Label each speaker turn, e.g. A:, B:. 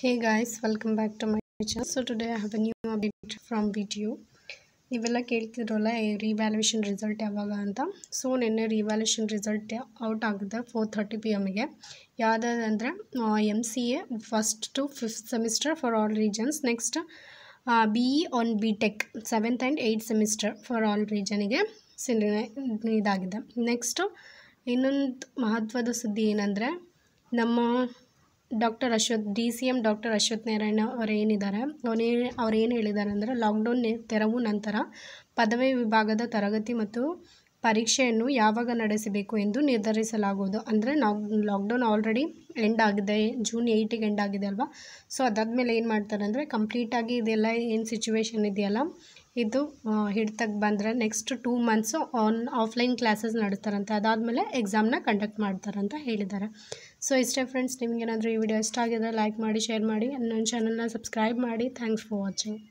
A: hey guys welcome back to my channel so today I have a new B T U ಇವೆಲ್ಲ ಕೇಳ್ತಿದ್ರಲ್ಲ revaluation result ಯಾವಾಗ ಅಂತ so ನಿನ್ನೆ revaluation result out ಆಗಿದೆ four thirty P ಎಮ್ಗೆ ಯಾವುದಾದಂದರೆ M C A first to fifth semester for all regions next B E and B tech seventh and eight semester for all ರೀಜನಿಗೆ ಇದಾಗಿದೆ next ಇನ್ನೊಂದು ಮಹತ್ವದ ಸುದ್ದಿ ಏನಂದರೆ ನಮ್ಮ doctor Ashwath D C M doctor Ashwath Narayana ಅವರು ಏನಿದ್ದಾರೆ ಅವನೇ ಅವರೇನು ಹೇಳಿದ್ದಾರೆ ಅಂದರೆ ಲಾಕ್ಡೌನ್ ತೆರವು ನಂತರ ಪದವಿ ವಿಭಾಗದ ತರಗತಿ ಮತ್ತು ಪರೀಕ್ಷೆಯನ್ನು ಯಾವಾಗ ನಡೆಸಬೇಕು ಎಂದು ನಿರ್ಧರಿಸಲಾಗುವುದು ಅಂದರೆ ನಾವು ಲಾಕ್ಡೌನ್ ಆಲ್ರೆಡಿ ಎಂಡ್ ಆಗಿದೆ ಜೂನ್ ಏಯ್ಟಿಗೆ ಎಂಡ್ ಆಗಿದೆ ಅಲ್ವಾ ಸೊ ಅದಾದಮೇಲೆ ಏನು ಮಾಡ್ತಾರೆ ಅಂದರೆ ಕಂಪ್ಲೀಟಾಗಿ ಇದೆಲ್ಲ ಏನು ಸಿಚುವೇಶನ್ ಇದೆಯಲ್ಲ ಇದು ಹಿಡ್ತಕ್ಕೆ ಬಂದರೆ next two months on offline classes ನಡೆಸ್ತಾರಂತೆ ಅದಾದಮೇಲೆ ಎಕ್ಸಾಮ್ನ ಕಂಡಕ್ಟ್ ಮಾಡ್ತಾರಂತ ಹೇಳಿದ್ದಾರೆ ಸೊ ಇಷ್ಟೇ ಫ್ರೆಂಡ್ಸ್ ನಿಮ್ಗೇನಾದರೂ ಈ ವಿಡಿಯೋ ಇಷ್ಟ ಆಗಿದ್ರೆ ಲೈಕ್ ಮಾಡಿ ಶೇರ್ ಮಾಡಿ ನನ್ನ ಚಾನಲ್ನ ಸಬ್ಸ್ಕ್ರೈಬ್ ಮಾಡಿ ಥ್ಯಾಂಕ್ಸ್ ಫಾರ್ ವಾಚಿಂಗ್